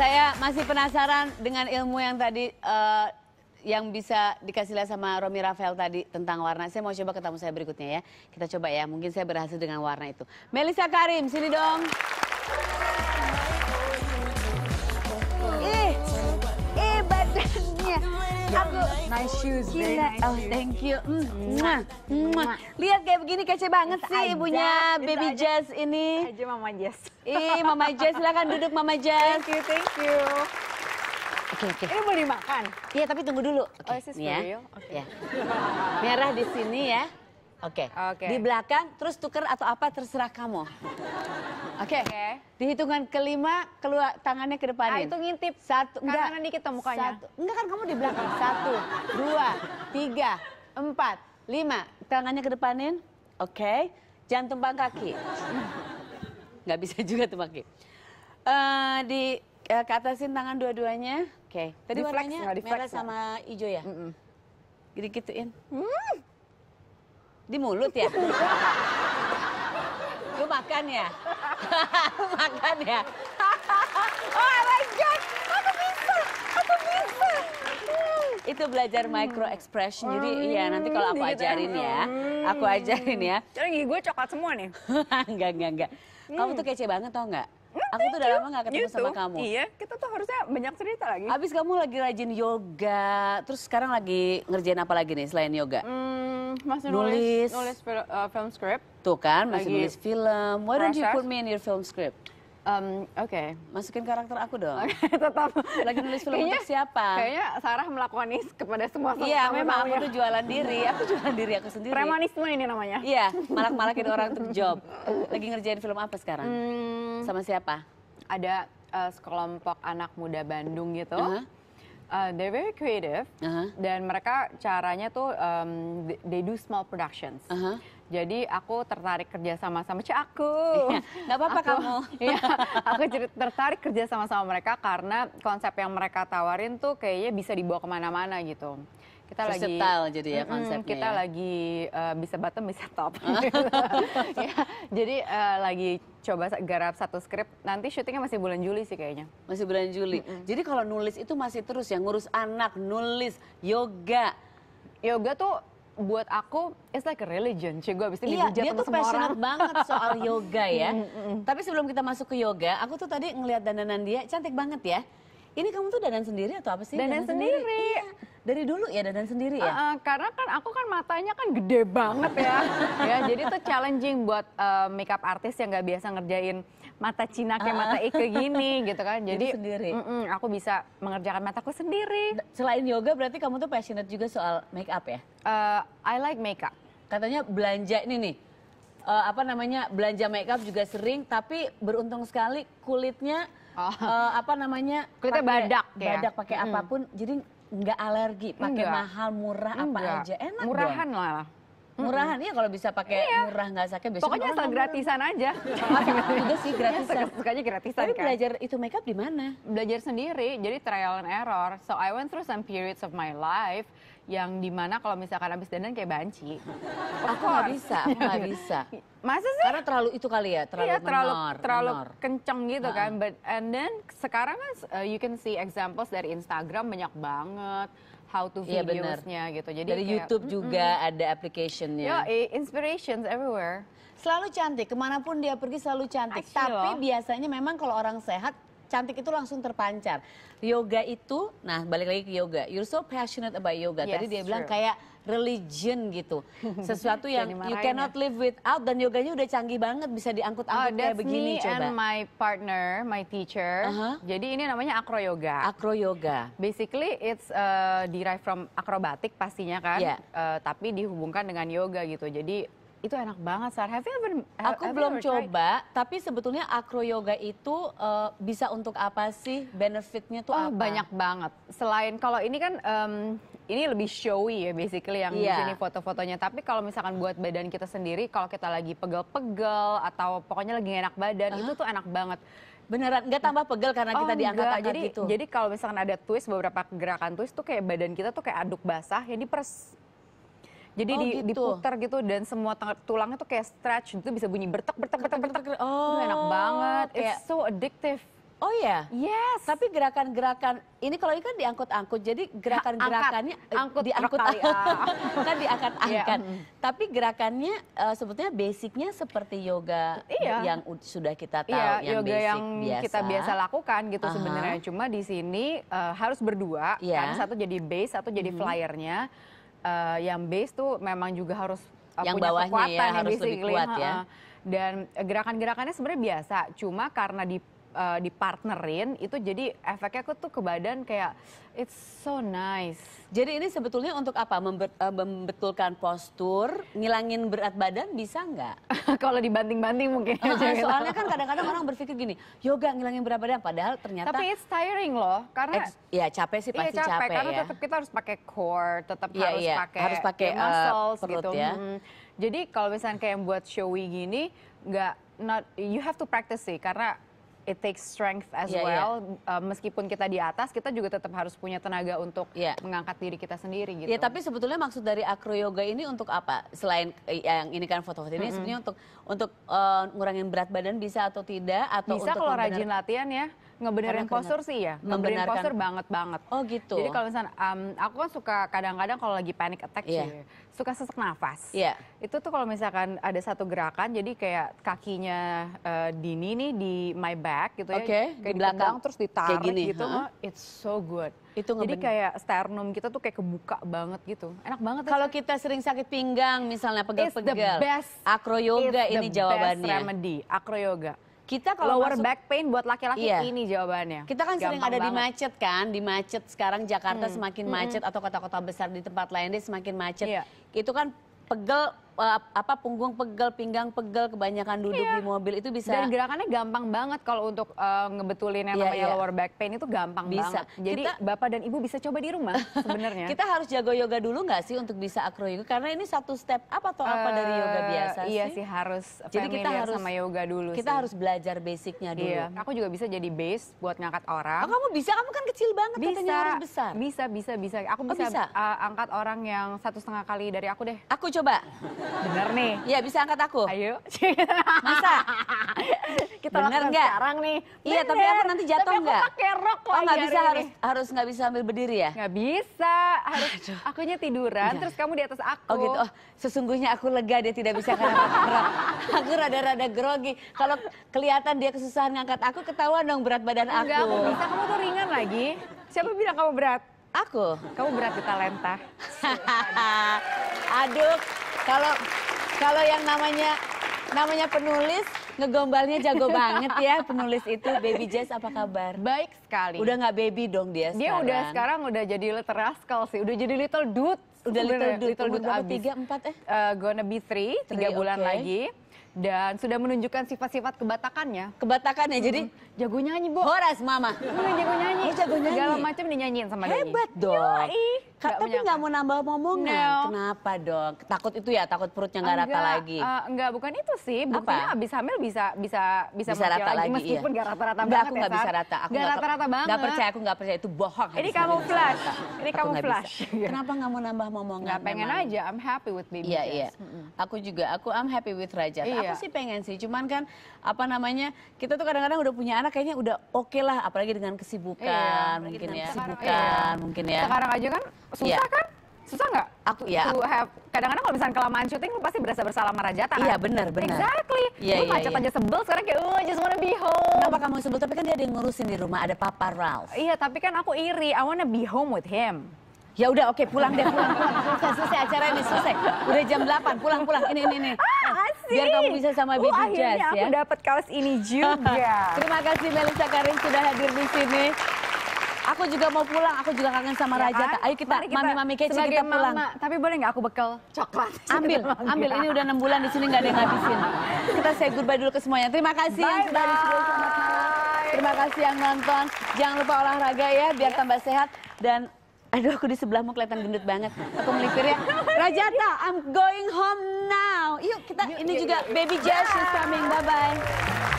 Saya masih penasaran dengan ilmu yang tadi uh, yang bisa dikasih lihat sama Romi Rafael tadi tentang warna. Saya mau coba ketemu saya berikutnya ya. Kita coba ya, mungkin saya berhasil dengan warna itu. Melisa Karim, sini dong. aku nice shoes, oh, nice oh, thank you. Mm. Mwah. Lihat kayak begini kece banget sih Aja. ibunya Baby Aja. Jazz ini. Aja Mama Jazz. Ih, Mama Jazz silakan duduk Mama Jazz. Thank you, thank you. Oke, okay, oke. Okay. Ini boleh dimakan? Iya, tapi tunggu dulu. Okay, oh, ini ya. Okay. Ya. Merah di sini ya. Oke. Okay. Okay. Di belakang terus tuker atau apa terserah kamu. Oke. Okay. Okay. Di hitungan kelima keluar tangannya ke depanin. Ah, itu ngintip. Satu. Enggak. Karena dikit kita mukanya. Satu. Enggak kan kamu di belakang. Satu, dua, tiga, empat, lima. Tangannya ke depanin. Oke. Okay. Jangan tumpang kaki. Nggak bisa juga tumpang kaki. Uh, di uh, ke atasin tangan dua-duanya. Oke. Okay. Tadi warnanya merah sama hijau ya? Mm -mm. Gini gituin. Mm. Di mulut ya? Lu makan ya? makan ya? oh my God, aku bisa, aku bisa. Itu belajar hmm. micro expression, jadi hmm. ya nanti kalau aku gitu ya. ajarin ya, hmm. aku ajarin ya. Jadi gigi gue coklat semua nih. enggak, enggak, enggak. Kamu tuh kece banget tau nggak? Hmm, aku tuh udah lama gak ketemu gitu. sama kamu. Iya, kita tuh harusnya banyak cerita lagi. Abis kamu lagi rajin yoga, terus sekarang lagi ngerjain apa lagi nih selain yoga? Hmm, masih nulis nulis, film, uh, film script. Tuh kan, masih Lagi nulis film. Why don't you put me in your film script? Um, Oke. Okay. Masukin karakter aku dong. tetap. Lagi nulis film kayaknya, untuk siapa? Kayaknya Sarah melakukan ini kepada semua sama Iya, memang aku tuh ya. jualan diri. Aku jualan diri aku sendiri. Premanisme ini namanya. Iya, malak-malakin orang untuk job. Lagi ngerjain film apa sekarang? Hmm, sama siapa? Ada uh, sekelompok anak muda Bandung gitu. Uh -huh Uh, they're very creative uh -huh. dan mereka caranya tuh um, they do small productions. Uh -huh. Jadi aku tertarik kerja sama sama Cik aku. Iya, nggak apa-apa kamu. Iya, aku tertarik kerja sama sama mereka karena konsep yang mereka tawarin tuh kayaknya bisa dibawa kemana-mana gitu kita Versatile lagi jadi ya konsepnya mm, kita ya. lagi uh, bisa bottom bisa top ya, jadi uh, lagi coba garap satu skrip nanti syutingnya masih bulan Juli sih kayaknya masih bulan Juli mm -hmm. jadi kalau nulis itu masih terus ya ngurus anak nulis yoga yoga tuh buat aku it's like a religion. Cie gue abis itu iya, dia tuh passionate banget soal yoga ya. Mm, mm, mm, Tapi sebelum kita masuk ke yoga, aku tuh tadi ngelihat dandanan dia cantik banget ya. Ini kamu tuh dandan sendiri atau apa sih? Dandan, dandan sendiri. sendiri. Iya. Dari dulu ya dandan sendiri ya? Uh, uh, karena kan aku kan matanya kan gede banget ya. ya jadi itu challenging buat uh, makeup artis yang gak biasa ngerjain mata Cina kayak uh, mata Ike gini gitu kan. Jadi, sendiri. Mm -mm, aku bisa mengerjakan mataku sendiri. Selain yoga berarti kamu tuh passionate juga soal makeup ya? Uh, I like makeup. Katanya belanja ini nih. Uh, apa namanya belanja makeup juga sering tapi beruntung sekali kulitnya oh. uh, apa namanya kulitnya pake, badak ya? badak pakai mm apapun jadi nggak alergi pakai mahal murah apa aja enak murahan lah murahan ya kalau bisa pakai iya. murah nggak sakit besok pokoknya asal gratisan aja juga sih iya, gratisan sukanya gratisan tapi kan? belajar itu makeup di mana belajar sendiri jadi trial and error so I went through some periods of my life yang dimana kalau misalkan habis dandan kayak banci. Aku nggak bisa, aku nggak bisa. Masa sih? Karena terlalu itu kali ya, terlalu iya, terlalu, terlalu kenceng gitu uh -uh. kan. But and then sekarang kan uh, you can see examples dari Instagram banyak banget how to yeah, iya, videosnya gitu. Jadi dari kayak, YouTube juga -mm. juga ada applicationnya. eh, inspirations everywhere. Selalu cantik, kemanapun dia pergi selalu cantik. Tapi biasanya memang kalau orang sehat cantik itu langsung terpancar. Yoga itu, nah balik lagi ke yoga. You're so passionate about yoga. Yes, Tadi dia true. bilang kayak religion gitu. Sesuatu yang you cannot ya. live without dan yoganya udah canggih banget bisa diangkut-angkut oh, kayak begini me coba. and my partner, my teacher. Uh -huh. Jadi ini namanya acro yoga. Acro yoga. Basically it's uh, derived from akrobatik pastinya kan. Yeah. Uh, tapi dihubungkan dengan yoga gitu. Jadi itu enak banget Sar. Have you ever have, Aku have belum ever coba, tried? tapi sebetulnya acro yoga itu uh, bisa untuk apa sih? Benefitnya tuh oh, apa? banyak banget. Selain kalau ini kan um, ini lebih showy ya basically yang yeah. di iya. sini foto-fotonya. Tapi kalau misalkan buat badan kita sendiri kalau kita lagi pegel-pegel atau pokoknya lagi enak badan, uh -huh. itu tuh enak banget. Beneran nggak tambah pegel karena oh, kita oh, diangkat jadi, gitu. Jadi kalau misalkan ada twist beberapa gerakan twist tuh kayak badan kita tuh kayak aduk basah Jadi pers jadi oh, di, gitu. diputar gitu dan semua tulangnya tuh kayak stretch itu bisa bunyi bertek bertek bertek bertek. Oh, Duh, enak banget. Oh, kayak... It's so addictive. Oh ya? Yes. Tapi gerakan-gerakan ini kalau ini kan diangkut-angkut, jadi gerakan-gerakannya angkut, diangkut kali, ah. kan diangkat-angkat. Yeah. Tapi gerakannya uh, sebetulnya basicnya seperti yoga yeah. yang sudah kita tahu, iya, yang yoga basic yang biasa. kita biasa lakukan gitu uh -huh. sebenarnya. Cuma di sini uh, harus berdua, yeah. kan iya. satu jadi base, satu jadi hmm. flyernya uh, yang base tuh memang juga harus uh, yang punya bawahnya ya, kekuatan ya, harus lebih kuat ya. dan gerakan-gerakannya sebenarnya biasa, cuma karena di uh, dipartnerin itu jadi efeknya aku tuh ke badan kayak it's so nice. Jadi ini sebetulnya untuk apa? Membe uh, membetulkan postur, ngilangin berat badan bisa nggak? Kalau dibanting-banting mungkin. Uh, aja gitu. soalnya gitu. kan kadang-kadang orang berpikir gini, yoga ngilangin berat badan padahal ternyata. Tapi it's tiring loh karena. ex, ya capek sih iya, pasti iya, capek, capek Karena ya. tetap kita harus pakai core, tetap yeah, harus, yeah. Pakai, harus pakai ya, muscles uh, gitu. Ya. Hmm. Jadi kalau misalnya kayak buat showy gini, nggak not you have to practice sih karena it takes strength as yeah, well. Yeah. Uh, meskipun kita di atas, kita juga tetap harus punya tenaga untuk yeah. mengangkat diri kita sendiri ya, gitu. Ya, tapi sebetulnya maksud dari akroyoga yoga ini untuk apa? Selain eh, yang ini kan foto-foto ini mm -hmm. sebenarnya untuk untuk uh, ngurangin berat badan bisa atau tidak atau bisa untuk kalau rajin latihan ya ngebenerin Karena postur sih ya ngebenerin postur banget banget oh gitu jadi kalau misalnya um, aku kan suka kadang-kadang kalau lagi panic attack yeah. sih suka sesak nafas yeah. itu tuh kalau misalkan ada satu gerakan jadi kayak kakinya uh, Dini nih di my back gitu okay. ya kayak di belakang terus ditarik kayak gini, gitu huh? it's so good itu jadi kayak sternum kita tuh kayak kebuka banget gitu enak banget kalau kita sering sakit pinggang misalnya pegal-pegal acroyoga ini jawabannya best remedy acroyoga kita kalau lower masuk, back pain buat laki-laki iya. ini jawabannya. Kita kan Gampang sering ada banget. di macet kan, di macet sekarang Jakarta hmm. semakin hmm. macet atau kota-kota besar di tempat lain dia semakin macet. Iya. Itu kan pegel Eh, apa punggung pegel, pinggang pegel, kebanyakan duduk iya. di mobil itu bisa. Dan gerakannya gampang banget kalau untuk uh, eh, ngebetulin yang iya, namanya iya. lower back pain itu gampang bisa. banget. Jadi kita, bapak dan ibu bisa coba di rumah sebenarnya. kita harus jago yoga dulu nggak sih untuk bisa akro yoga? Karena ini satu step apa atau uh, apa dari yoga eh, biasa iya sih? Iya sih harus. Jadi kita harus sama yoga dulu. Kita sih. harus belajar basicnya dulu. Iya. Aku juga bisa jadi base buat ngangkat orang. Oh, kamu bisa? Kamu kan kecil banget bisa, katanya harus besar. Bisa, bisa, bisa. Aku bisa, oh, bisa. Uh, angkat orang yang satu setengah kali dari aku deh. Aku coba. Bener nih. Iya bisa angkat aku. Ayo. Masa? Kita Bener gak? sekarang nih. Iya tapi aku nanti jatuh nggak? Tapi aku pakai rok oh, gak bisa harus ini. harus nggak bisa ambil berdiri ya? Gak bisa. Harus Aduh. akunya tiduran Enggak. Iya. terus kamu di atas aku. Oh gitu. Oh, sesungguhnya aku lega dia tidak bisa karena rok. aku rada-rada grogi. Kalau kelihatan dia kesusahan ngangkat aku ketahuan dong berat badan aku. Enggak aku bisa. Kamu tuh ringan lagi. Siapa bilang kamu berat? Aku. Kamu berat di talenta. Aduh, kalau kalau yang namanya namanya penulis ngegombalnya jago banget ya penulis itu baby Jess apa kabar baik sekali udah nggak baby dong dia dia sekarang. udah sekarang udah jadi little rascal sih udah jadi little dude udah little dude little dude abis. tiga empat eh uh, gonna be three, three tiga bulan lagi dan sudah menunjukkan sifat-sifat kebatakannya. Kebatakannya hmm. jadi jago nyanyi, Bu. Horas, Mama. Hmm, jago nyanyi. Oh, jago nyanyi. Segala macam dinyanyiin sama dia. Hebat dong. Yoi. Gak tapi nggak kan? mau nambah omongan. No. Kenapa dong? Takut itu ya, takut perutnya nggak rata lagi. Uh, enggak, bukan itu sih. Buktinya Apa? abis hamil bisa bisa bisa, bisa rata lagi, iya. meskipun nggak iya. rata-rata banget. Aku ya, nggak ya, bisa rata. Aku nggak rata-rata banget. Nggak percaya, aku nggak percaya itu bohong. Ini kamu flash. Ini kamu flash. Kenapa nggak mau nambah omongan? Nggak pengen aja. I'm happy with baby. Iya iya. Aku juga. Aku I'm happy with Rajat. Aku iya. sih pengen sih. Cuman kan apa namanya? Kita tuh kadang-kadang udah punya anak kayaknya udah oke lah. Apalagi dengan kesibukan iya, mungkin ya. Kesibukan mungkin ya. Sekarang aja kan susah yeah. kan? Susah nggak? Aku ya. kadang-kadang kalau misalnya kelamaan syuting lu pasti berasa bersalah sama Rajata iya, kan? Iya benar benar. Exactly. Iya, lu iya, macet iya. aja sebel sekarang kayak oh just wanna be home. Kenapa kamu sebel? Tapi kan dia ada yang ngurusin di rumah ada Papa Ralph. Iya tapi kan aku iri. I wanna be home with him. Ya udah oke okay, pulang deh pulang pulang selesai selesai acara ini selesai. Udah jam 8 pulang pulang ini ini ini. Ah, nah, Biar kamu bisa sama Baby uh, oh, Jazz ya. aku dapat kaos ini juga. Terima kasih melissa Karim sudah hadir di sini. Aku juga mau pulang, aku juga kangen sama ya Raja. Kan? Ayo kita mami-mami kece kita, kita pulang. Mama, tapi boleh nggak aku bekal coklat? Ambil, ambil. Ini udah enam bulan di sini nggak ada yang ngabisin. Kita say goodbye dulu ke semuanya. Terima kasih bye yang sudah di Selamat Terima kasih yang nonton. Jangan lupa olahraga ya biar iya. tambah sehat dan Aduh aku di sebelahmu kelihatan gendut banget. Aku melipir ya. Rajata, I'm going home now. Yuk kita yuk, ini yuk, juga yuk, baby Jesus, is coming. Bye bye.